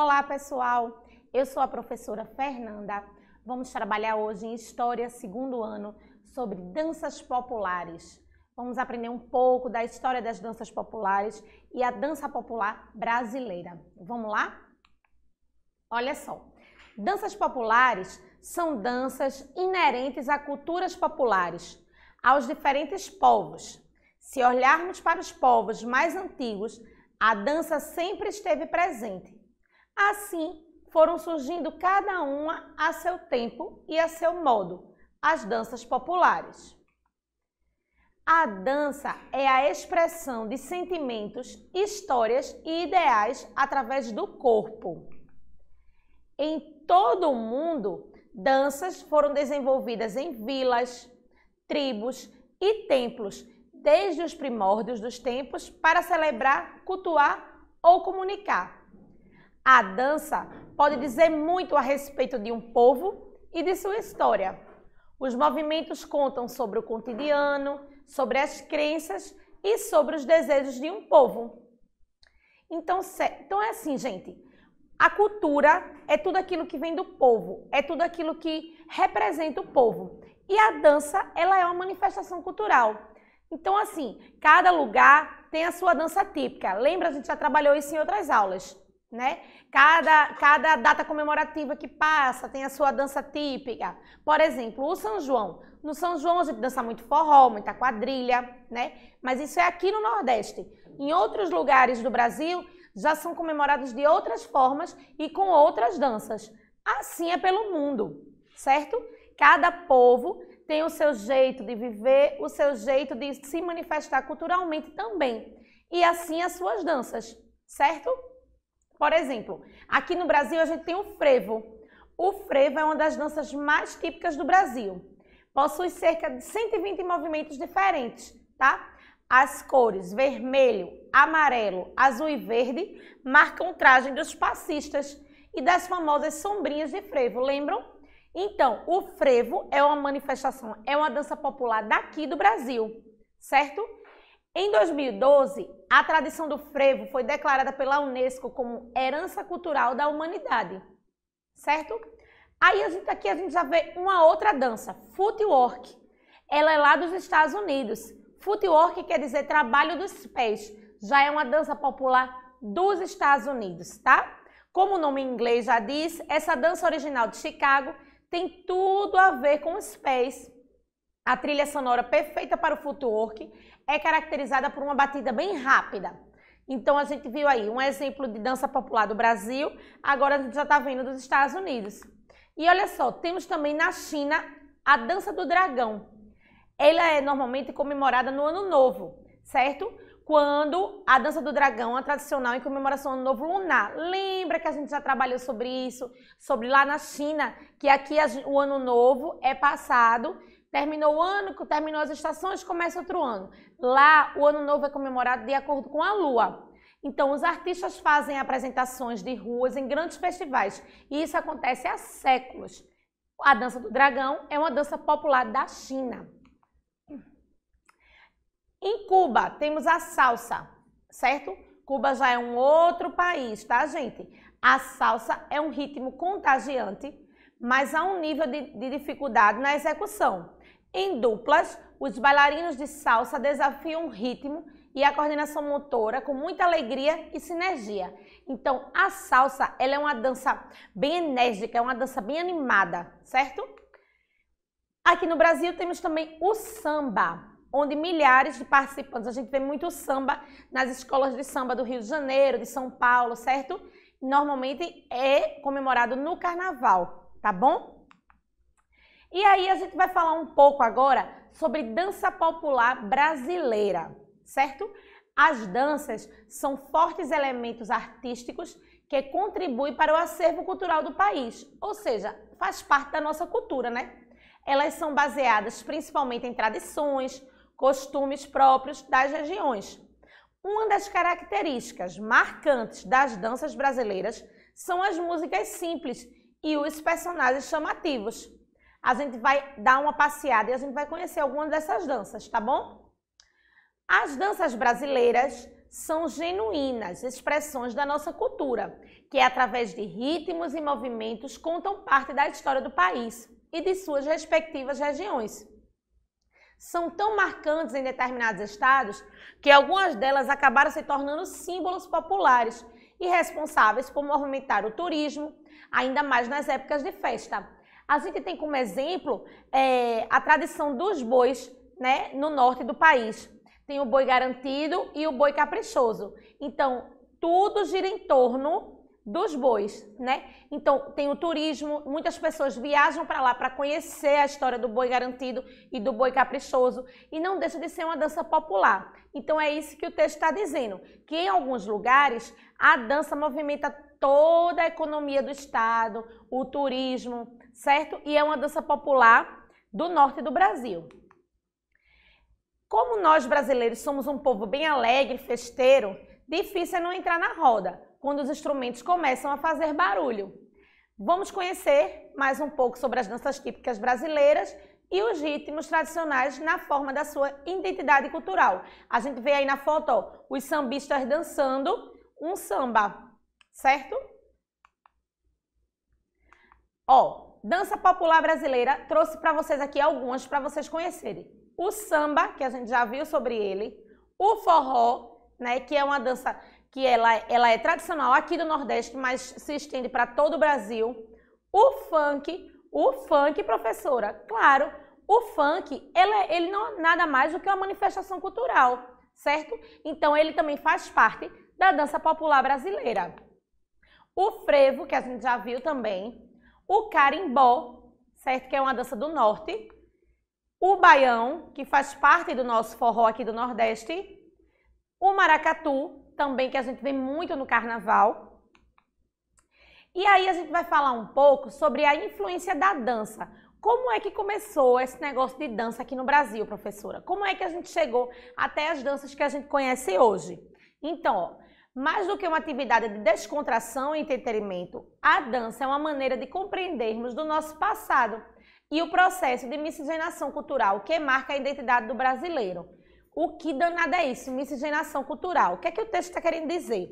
Olá, pessoal. Eu sou a professora Fernanda. Vamos trabalhar hoje em História, segundo ano, sobre danças populares. Vamos aprender um pouco da história das danças populares e a dança popular brasileira. Vamos lá? Olha só. Danças populares são danças inerentes a culturas populares, aos diferentes povos. Se olharmos para os povos mais antigos, a dança sempre esteve presente, Assim, foram surgindo cada uma a seu tempo e a seu modo, as danças populares. A dança é a expressão de sentimentos, histórias e ideais através do corpo. Em todo o mundo, danças foram desenvolvidas em vilas, tribos e templos, desde os primórdios dos tempos, para celebrar, cultuar ou comunicar. A dança pode dizer muito a respeito de um povo e de sua história. Os movimentos contam sobre o cotidiano, sobre as crenças e sobre os desejos de um povo. Então, então é assim, gente. A cultura é tudo aquilo que vem do povo, é tudo aquilo que representa o povo. E a dança, ela é uma manifestação cultural. Então, assim, cada lugar tem a sua dança típica. Lembra, a gente já trabalhou isso em outras aulas né? Cada, cada data comemorativa que passa tem a sua dança típica. Por exemplo, o São João. No São João a gente dança muito forró, muita quadrilha, né? Mas isso é aqui no Nordeste. Em outros lugares do Brasil já são comemorados de outras formas e com outras danças. Assim é pelo mundo, certo? Cada povo tem o seu jeito de viver, o seu jeito de se manifestar culturalmente também. E assim as suas danças, certo? Por exemplo, aqui no Brasil a gente tem o frevo. O frevo é uma das danças mais típicas do Brasil. Possui cerca de 120 movimentos diferentes, tá? As cores vermelho, amarelo, azul e verde marcam o traje dos passistas e das famosas sombrinhas de frevo, lembram? Então, o frevo é uma manifestação, é uma dança popular daqui do Brasil, certo? Em 2012, a tradição do frevo foi declarada pela Unesco como herança cultural da humanidade, certo? Aí a gente, aqui a gente já vê uma outra dança, footwork. Ela é lá dos Estados Unidos. Footwork quer dizer trabalho dos pés. Já é uma dança popular dos Estados Unidos, tá? Como o nome em inglês já diz, essa dança original de Chicago tem tudo a ver com os pés. A trilha sonora perfeita para o footwork é caracterizada por uma batida bem rápida. Então a gente viu aí um exemplo de dança popular do Brasil, agora a gente já está vendo dos Estados Unidos. E olha só, temos também na China a dança do dragão. Ela é normalmente comemorada no Ano Novo, certo? Quando a dança do dragão é tradicional em comemoração ao Ano Novo Lunar. Lembra que a gente já trabalhou sobre isso, sobre lá na China, que aqui o Ano Novo é passado Terminou o ano, terminou as estações, começa outro ano. Lá, o ano novo é comemorado de acordo com a lua. Então, os artistas fazem apresentações de ruas em grandes festivais. E isso acontece há séculos. A dança do dragão é uma dança popular da China. Em Cuba, temos a salsa, certo? Cuba já é um outro país, tá, gente? A salsa é um ritmo contagiante, mas há um nível de, de dificuldade na execução. Em duplas, os bailarinos de salsa desafiam o ritmo e a coordenação motora com muita alegria e sinergia. Então, a salsa ela é uma dança bem enérgica, é uma dança bem animada, certo? Aqui no Brasil temos também o samba, onde milhares de participantes, a gente vê muito samba nas escolas de samba do Rio de Janeiro, de São Paulo, certo? Normalmente é comemorado no carnaval, tá bom? E aí a gente vai falar um pouco agora sobre dança popular brasileira, certo? As danças são fortes elementos artísticos que contribuem para o acervo cultural do país, ou seja, faz parte da nossa cultura, né? Elas são baseadas principalmente em tradições, costumes próprios das regiões. Uma das características marcantes das danças brasileiras são as músicas simples e os personagens chamativos a gente vai dar uma passeada e a gente vai conhecer algumas dessas danças, tá bom? As danças brasileiras são genuínas expressões da nossa cultura, que é através de ritmos e movimentos contam parte da história do país e de suas respectivas regiões. São tão marcantes em determinados estados que algumas delas acabaram se tornando símbolos populares e responsáveis por movimentar o turismo, ainda mais nas épocas de festa. A gente tem como exemplo é, a tradição dos bois né, no norte do país. Tem o boi garantido e o boi caprichoso. Então, tudo gira em torno dos bois, né? Então, tem o turismo, muitas pessoas viajam para lá para conhecer a história do boi garantido e do boi caprichoso, e não deixa de ser uma dança popular. Então, é isso que o texto está dizendo, que em alguns lugares a dança movimenta toda a economia do estado, o turismo, certo? E é uma dança popular do norte do Brasil. Como nós brasileiros somos um povo bem alegre, festeiro, difícil é não entrar na roda quando os instrumentos começam a fazer barulho. Vamos conhecer mais um pouco sobre as danças típicas brasileiras e os ritmos tradicionais na forma da sua identidade cultural. A gente vê aí na foto ó, os sambistas dançando um samba, certo? Ó, dança popular brasileira, trouxe para vocês aqui algumas para vocês conhecerem. O samba, que a gente já viu sobre ele, o forró, né, que é uma dança que ela, ela é tradicional aqui do Nordeste, mas se estende para todo o Brasil. O funk, o funk, professora, claro, o funk, ele, é, ele não é nada mais do que uma manifestação cultural, certo? Então ele também faz parte da dança popular brasileira. O frevo, que a gente já viu também, o carimbó, certo? Que é uma dança do norte. O baião, que faz parte do nosso forró aqui do Nordeste. O maracatu, também que a gente vê muito no carnaval. E aí a gente vai falar um pouco sobre a influência da dança. Como é que começou esse negócio de dança aqui no Brasil, professora? Como é que a gente chegou até as danças que a gente conhece hoje? Então, ó, mais do que uma atividade de descontração e entretenimento, a dança é uma maneira de compreendermos do nosso passado e o processo de miscigenação cultural que marca a identidade do brasileiro. O que danada é isso? Miscigenação cultural. O que é que o texto está querendo dizer?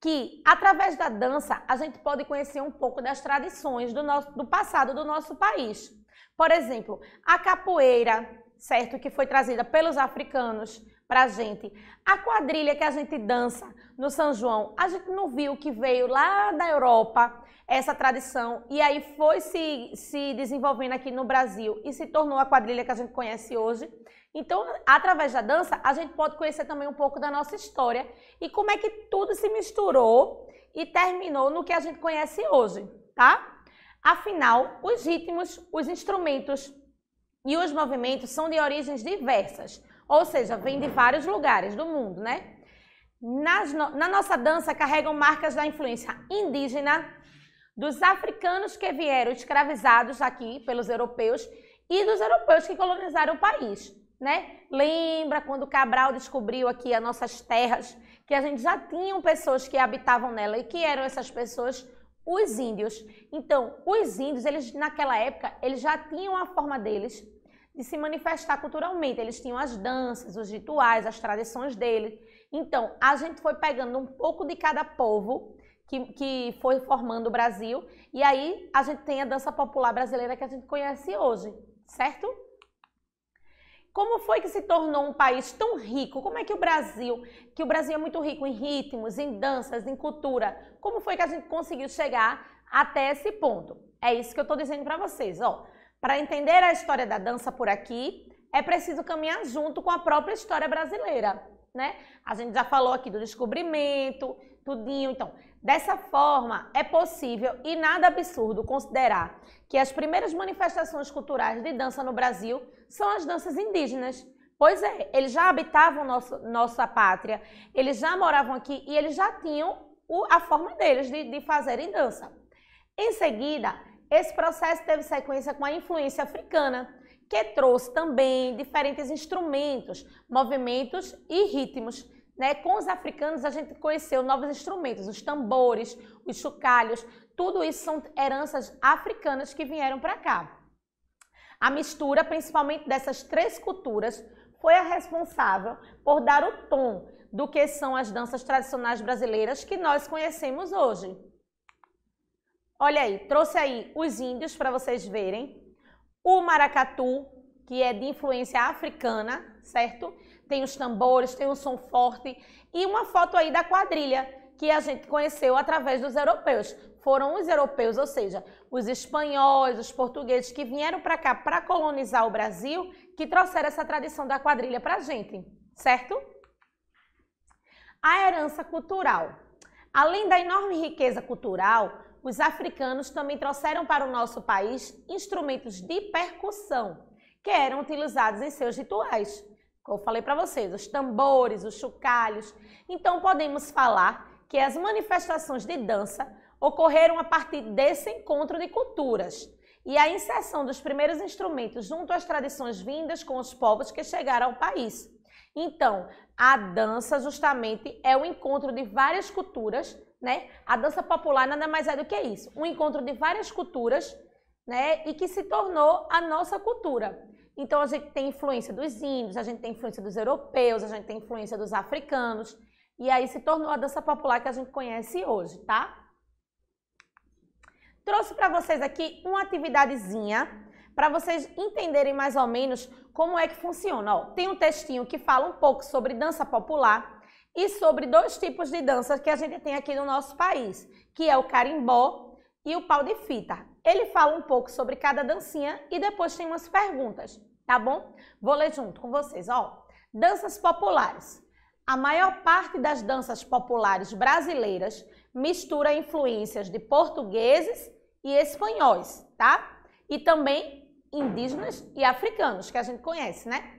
Que através da dança a gente pode conhecer um pouco das tradições do, nosso, do passado do nosso país. Por exemplo, a capoeira, certo? Que foi trazida pelos africanos para a gente. A quadrilha que a gente dança no São João, a gente não viu que veio lá da Europa essa tradição e aí foi se, se desenvolvendo aqui no Brasil e se tornou a quadrilha que a gente conhece hoje. Então, através da dança, a gente pode conhecer também um pouco da nossa história e como é que tudo se misturou e terminou no que a gente conhece hoje, tá? Afinal, os ritmos, os instrumentos, e os movimentos são de origens diversas, ou seja, vêm de vários lugares do mundo, né? Nas, na nossa dança carregam marcas da influência indígena, dos africanos que vieram escravizados aqui pelos europeus e dos europeus que colonizaram o país, né? Lembra quando Cabral descobriu aqui as nossas terras, que a gente já tinha pessoas que habitavam nela e que eram essas pessoas os índios. Então, os índios, eles naquela época, eles já tinham a forma deles de se manifestar culturalmente. Eles tinham as danças, os rituais, as tradições deles. Então, a gente foi pegando um pouco de cada povo que, que foi formando o Brasil. E aí a gente tem a dança popular brasileira que a gente conhece hoje, certo? Como foi que se tornou um país tão rico? Como é que o Brasil, que o Brasil é muito rico em ritmos, em danças, em cultura, como foi que a gente conseguiu chegar até esse ponto? É isso que eu estou dizendo para vocês, ó. Para entender a história da dança por aqui, é preciso caminhar junto com a própria história brasileira, né? A gente já falou aqui do descobrimento, tudinho. Então, dessa forma, é possível e nada absurdo considerar que as primeiras manifestações culturais de dança no Brasil são as danças indígenas. Pois é, eles já habitavam nosso, nossa pátria, eles já moravam aqui e eles já tinham o, a forma deles de, de fazerem dança. Em seguida, esse processo teve sequência com a influência africana, que trouxe também diferentes instrumentos, movimentos e ritmos. Né? Com os africanos a gente conheceu novos instrumentos, os tambores, os chocalhos, tudo isso são heranças africanas que vieram para cá. A mistura, principalmente dessas três culturas, foi a responsável por dar o tom do que são as danças tradicionais brasileiras que nós conhecemos hoje. Olha aí, trouxe aí os índios para vocês verem. O maracatu, que é de influência africana, certo? Tem os tambores, tem um som forte. E uma foto aí da quadrilha, que a gente conheceu através dos europeus. Foram os europeus, ou seja, os espanhóis, os portugueses que vieram para cá para colonizar o Brasil, que trouxeram essa tradição da quadrilha para a gente, certo? A herança cultural. Além da enorme riqueza cultural, os africanos também trouxeram para o nosso país instrumentos de percussão, que eram utilizados em seus rituais. Como eu falei para vocês, os tambores, os chocalhos. Então podemos falar que as manifestações de dança ocorreram a partir desse encontro de culturas e a inserção dos primeiros instrumentos junto às tradições vindas com os povos que chegaram ao país. Então, a dança justamente é o encontro de várias culturas, né? A dança popular nada mais é do que isso, um encontro de várias culturas, né? E que se tornou a nossa cultura. Então a gente tem influência dos índios, a gente tem influência dos europeus, a gente tem influência dos africanos, e aí se tornou a dança popular que a gente conhece hoje, tá? Trouxe para vocês aqui uma atividadezinha para vocês entenderem mais ou menos como é que funciona. Ó, tem um textinho que fala um pouco sobre dança popular e sobre dois tipos de danças que a gente tem aqui no nosso país, que é o carimbó e o pau de fita. Ele fala um pouco sobre cada dancinha e depois tem umas perguntas, tá bom? Vou ler junto com vocês, ó. Danças populares. A maior parte das danças populares brasileiras mistura influências de portugueses e espanhóis, tá? E também indígenas e africanos que a gente conhece, né?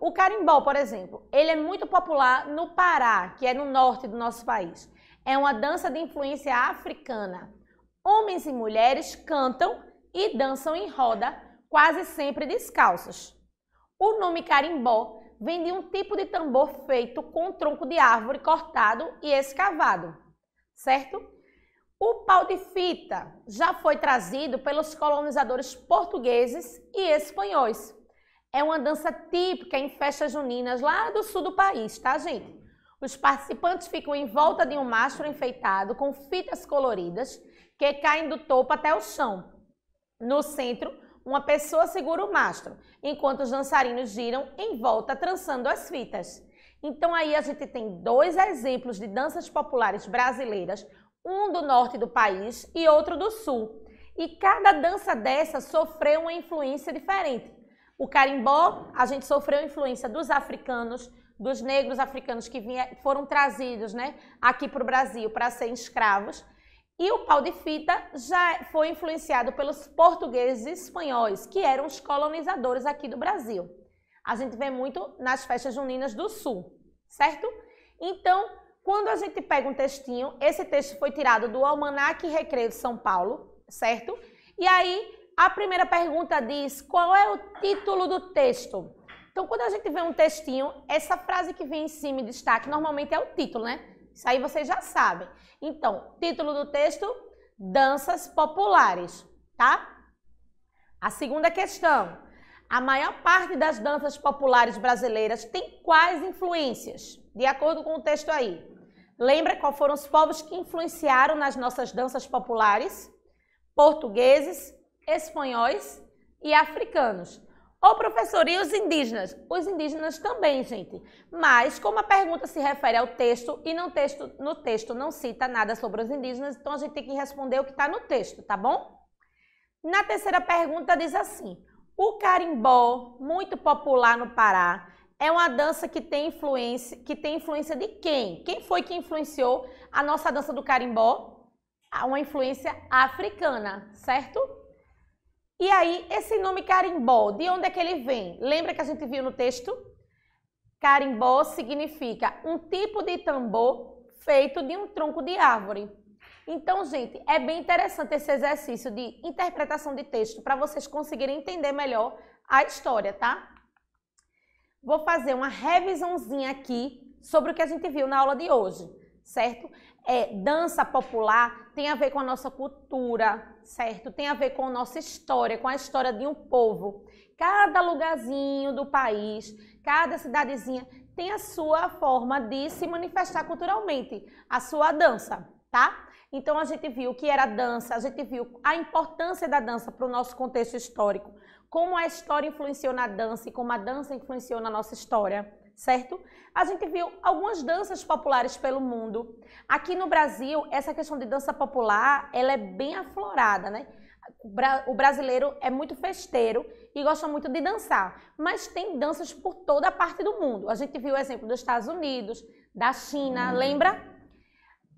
O carimbó, por exemplo, ele é muito popular no Pará, que é no norte do nosso país. É uma dança de influência africana. Homens e mulheres cantam e dançam em roda, quase sempre descalços. O nome carimbó vem de um tipo de tambor feito com tronco de árvore cortado e escavado, certo? O pau de fita já foi trazido pelos colonizadores portugueses e espanhóis. É uma dança típica em festas juninas lá do sul do país, tá, gente? Os participantes ficam em volta de um mastro enfeitado com fitas coloridas que caem do topo até o chão. No centro, uma pessoa segura o mastro, enquanto os dançarinos giram em volta trançando as fitas. Então aí a gente tem dois exemplos de danças populares brasileiras um do norte do país e outro do sul. E cada dança dessa sofreu uma influência diferente. O carimbó, a gente sofreu influência dos africanos, dos negros africanos que vinha, foram trazidos né, aqui para o Brasil para serem escravos. E o pau de fita já foi influenciado pelos portugueses e espanhóis, que eram os colonizadores aqui do Brasil. A gente vê muito nas festas juninas do Sul, certo? Então, quando a gente pega um textinho, esse texto foi tirado do Almanac Recreio de São Paulo, certo? E aí, a primeira pergunta diz: qual é o título do texto? Então, quando a gente vê um textinho, essa frase que vem em cima e destaque normalmente é o título, né? Isso aí vocês já sabem. Então, título do texto: Danças populares, tá? A segunda questão: a maior parte das danças populares brasileiras tem quais influências? de acordo com o texto aí. Lembra qual foram os povos que influenciaram nas nossas danças populares? Portugueses, espanhóis e africanos. Ô professor, e os indígenas? Os indígenas também, gente. Mas como a pergunta se refere ao texto e no texto, no texto não cita nada sobre os indígenas, então a gente tem que responder o que está no texto, tá bom? Na terceira pergunta diz assim, o carimbó, muito popular no Pará, é uma dança que tem influência, que tem influência de quem? Quem foi que influenciou a nossa dança do carimbó? Uma influência africana, certo? E aí, esse nome carimbó, de onde é que ele vem? Lembra que a gente viu no texto? Carimbó significa um tipo de tambor feito de um tronco de árvore. Então, gente, é bem interessante esse exercício de interpretação de texto para vocês conseguirem entender melhor a história, tá? vou fazer uma revisãozinha aqui sobre o que a gente viu na aula de hoje, certo? É, dança popular tem a ver com a nossa cultura, certo? Tem a ver com a nossa história, com a história de um povo. Cada lugarzinho do país, cada cidadezinha tem a sua forma de se manifestar culturalmente, a sua dança, tá? Então a gente viu o que era dança, a gente viu a importância da dança para o nosso contexto histórico, como a história influenciou na dança e como a dança influenciou na nossa história, certo? A gente viu algumas danças populares pelo mundo. Aqui no Brasil, essa questão de dança popular, ela é bem aflorada, né? O brasileiro é muito festeiro e gosta muito de dançar, mas tem danças por toda a parte do mundo. A gente viu o exemplo dos Estados Unidos, da China, hum. lembra?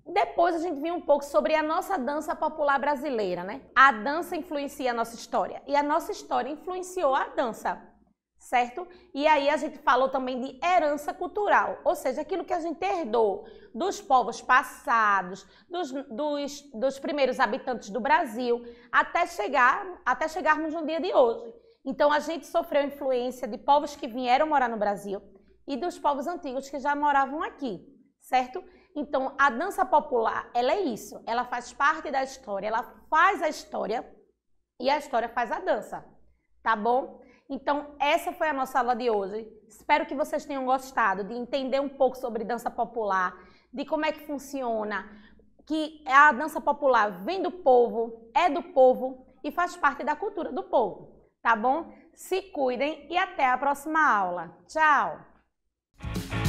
Depois a gente viu um pouco sobre a nossa dança popular brasileira, né? A dança influencia a nossa história e a nossa história influenciou a dança, certo? E aí a gente falou também de herança cultural, ou seja, aquilo que a gente herdou dos povos passados, dos, dos, dos primeiros habitantes do Brasil, até, chegar, até chegarmos no dia de hoje. Então a gente sofreu influência de povos que vieram morar no Brasil e dos povos antigos que já moravam aqui, certo? Então, a dança popular, ela é isso, ela faz parte da história, ela faz a história e a história faz a dança, tá bom? Então, essa foi a nossa aula de hoje. Espero que vocês tenham gostado de entender um pouco sobre dança popular, de como é que funciona, que a dança popular vem do povo, é do povo e faz parte da cultura do povo, tá bom? Se cuidem e até a próxima aula. Tchau!